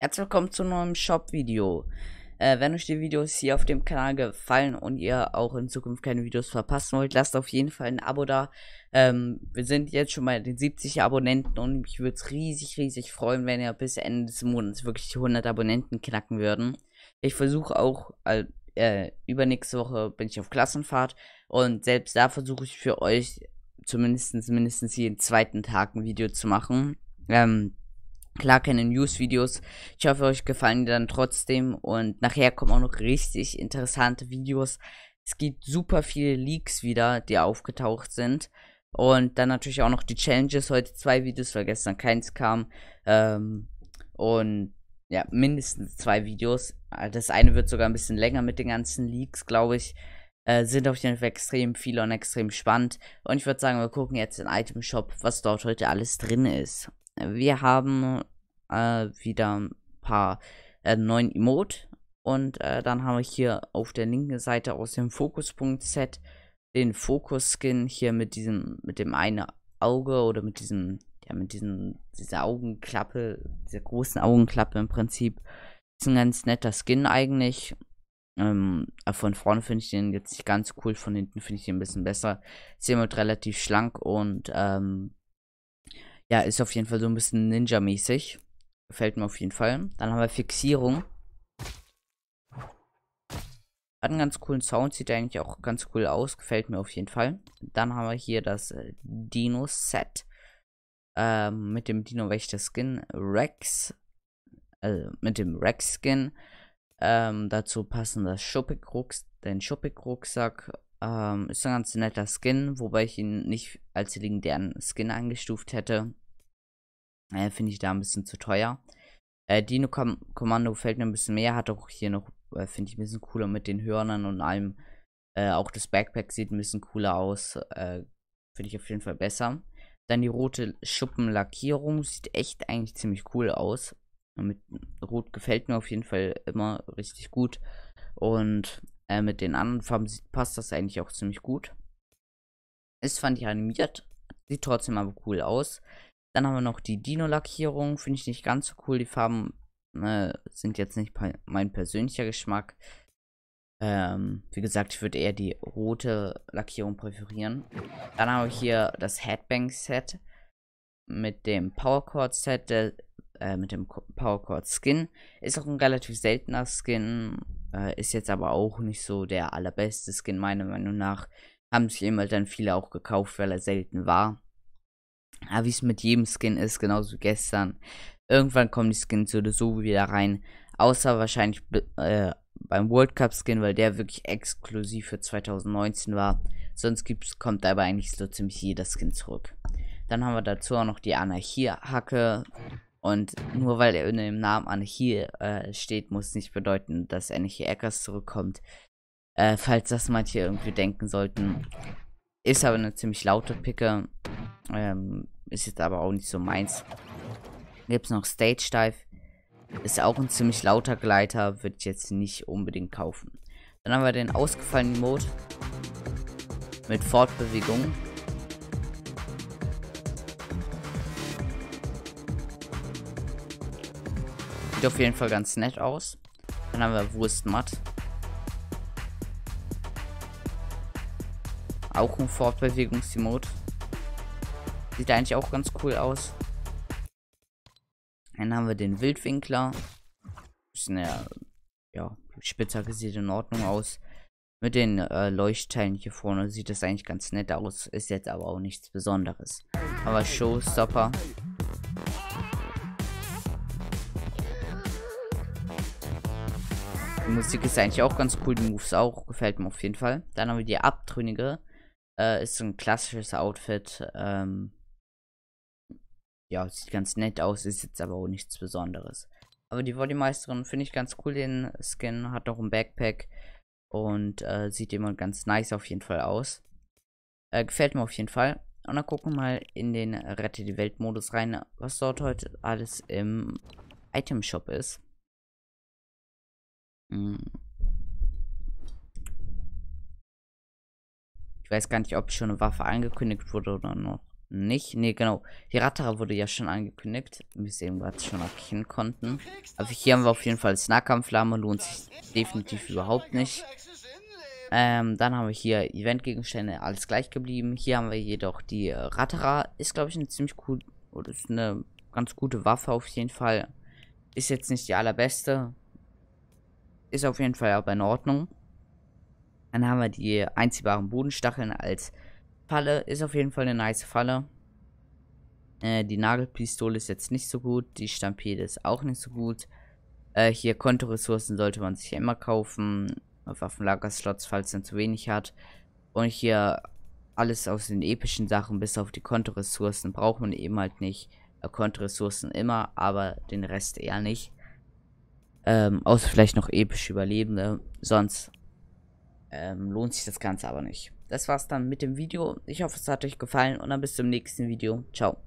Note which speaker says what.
Speaker 1: Herzlich willkommen zu einem neuen Shop-Video. Äh, wenn euch die Videos hier auf dem Kanal gefallen und ihr auch in Zukunft keine Videos verpassen wollt, lasst auf jeden Fall ein Abo da. Ähm, wir sind jetzt schon mal den 70 Abonnenten und mich würde es riesig, riesig freuen, wenn ihr bis Ende des Monats wirklich 100 Abonnenten knacken würden. Ich versuche auch, äh, übernächste Woche bin ich auf Klassenfahrt und selbst da versuche ich für euch zumindest mindestens jeden zweiten Tag ein Video zu machen. Ähm, Klar keine News-Videos. Ich hoffe, euch gefallen die dann trotzdem. Und nachher kommen auch noch richtig interessante Videos. Es gibt super viele Leaks wieder, die aufgetaucht sind. Und dann natürlich auch noch die Challenges. Heute zwei Videos, weil gestern keins kam. Ähm, und ja, mindestens zwei Videos. Das eine wird sogar ein bisschen länger mit den ganzen Leaks, glaube ich. Äh, sind auf jeden Fall extrem viele und extrem spannend. Und ich würde sagen, wir gucken jetzt in Item Shop, was dort heute alles drin ist. Wir haben äh, wieder ein paar äh, neuen Emote. Und äh, dann haben wir hier auf der linken Seite aus dem Fokuspunkt-Set den Fokus-Skin hier mit diesem, mit dem einen Auge oder mit diesem, ja, mit diesem, dieser Augenklappe, dieser großen Augenklappe im Prinzip. Ist ein ganz netter Skin eigentlich. Ähm, äh, von vorne finde ich den jetzt nicht ganz cool, von hinten finde ich den ein bisschen besser. Ist jemand relativ schlank und ähm, ja, ist auf jeden Fall so ein bisschen Ninja-mäßig. Gefällt mir auf jeden Fall. Dann haben wir Fixierung. Hat einen ganz coolen Sound, sieht eigentlich auch ganz cool aus, gefällt mir auf jeden Fall. Dann haben wir hier das äh, Dino-Set. Ähm, mit dem Dino-Wächter-Skin Rex. Äh, mit dem Rex-Skin. Ähm, dazu passen das Schuppig-Rucks den Shopping-Rucksack ähm, ist ein ganz netter Skin, wobei ich ihn nicht als legendären Skin eingestuft hätte. Äh, Finde ich da ein bisschen zu teuer. Äh, Dino Kommando fällt mir ein bisschen mehr, hat auch hier noch, äh, finde ich, ein bisschen cooler mit den Hörnern und allem. Äh, auch das Backpack sieht ein bisschen cooler aus. Äh, finde ich auf jeden Fall besser. Dann die rote Schuppenlackierung sieht echt eigentlich ziemlich cool aus. Mit Rot gefällt mir auf jeden Fall immer richtig gut. Und äh, mit den anderen Farben passt das eigentlich auch ziemlich gut. Ist, fand ich animiert. Sieht trotzdem aber cool aus. Dann haben wir noch die Dino-Lackierung. Finde ich nicht ganz so cool. Die Farben äh, sind jetzt nicht mein persönlicher Geschmack. Ähm, wie gesagt, ich würde eher die rote Lackierung präferieren. Dann habe ich hier das Headbang-Set mit dem Powercord-Set, äh, mit dem Powercord-Skin. Ist auch ein relativ seltener Skin. Äh, ist jetzt aber auch nicht so der allerbeste Skin, meiner Meinung nach. Haben sich immer halt dann viele auch gekauft, weil er selten war. Aber wie es mit jedem Skin ist, genauso wie gestern. Irgendwann kommen die Skins oder so wieder rein. Außer wahrscheinlich äh, beim World Cup Skin, weil der wirklich exklusiv für 2019 war. Sonst gibt's, kommt aber eigentlich so ziemlich jeder Skin zurück. Dann haben wir dazu auch noch die Anarchie-Hacke. Und nur weil er in dem Namen an hier äh, steht, muss nicht bedeuten, dass er nicht hier Eckers zurückkommt. Äh, falls das manche irgendwie denken sollten. Ist aber eine ziemlich laute Picke. Ähm, ist jetzt aber auch nicht so meins. Gibt es noch Stage Dive. Ist auch ein ziemlich lauter Gleiter. Würde ich jetzt nicht unbedingt kaufen. Dann haben wir den ausgefallenen Mode. Mit Fortbewegung. Sieht auf jeden Fall ganz nett aus. Dann haben wir Wurstmatt. Auch ein Fortbewegungsmod. Sieht eigentlich auch ganz cool aus. Dann haben wir den Wildwinkler. Ist eine, ja, Spitzhacke sieht in Ordnung aus. Mit den äh, Leuchtteilen hier vorne sieht das eigentlich ganz nett aus. Ist jetzt aber auch nichts Besonderes. Aber Showstopper. Die Musik ist eigentlich auch ganz cool, die Moves auch, gefällt mir auf jeden Fall. Dann haben wir die Abtrünnige. Äh, ist so ein klassisches Outfit. Ähm, ja, sieht ganz nett aus, ist jetzt aber auch nichts Besonderes. Aber die Volleymeisterin finde ich ganz cool, den Skin, hat auch ein Backpack und äh, sieht immer ganz nice auf jeden Fall aus. Äh, gefällt mir auf jeden Fall. Und dann gucken wir mal in den Rette die Welt Modus rein, was dort heute alles im Item Shop ist. Hm. Ich weiß gar nicht, ob schon eine Waffe angekündigt wurde oder noch nicht. Ne, genau. Die Ratterer wurde ja schon angekündigt. Wir sehen, was schon noch hin konnten. Aber also hier haben wir auf jeden Fall das Nahkampflame. Lohnt sich definitiv überhaupt nicht. Ähm, dann haben wir hier Eventgegenstände, alles gleich geblieben. Hier haben wir jedoch die Ratterer. Ist, glaube ich, eine ziemlich cool oder ist eine ganz gute Waffe auf jeden Fall. Ist jetzt nicht die allerbeste. Ist auf jeden Fall aber in Ordnung. Dann haben wir die einziehbaren Bodenstacheln als Falle. Ist auf jeden Fall eine nice Falle. Äh, die Nagelpistole ist jetzt nicht so gut. Die Stampede ist auch nicht so gut. Äh, hier Kontoressourcen sollte man sich immer kaufen. Waffenlagerslots, falls man zu wenig hat. Und hier alles aus den epischen Sachen bis auf die Kontoressourcen braucht man eben halt nicht. Äh, Kontoressourcen immer, aber den Rest eher nicht. Ähm, außer vielleicht noch episch Überlebende. Sonst ähm, lohnt sich das Ganze aber nicht. Das war's dann mit dem Video. Ich hoffe, es hat euch gefallen und dann bis zum nächsten Video. Ciao.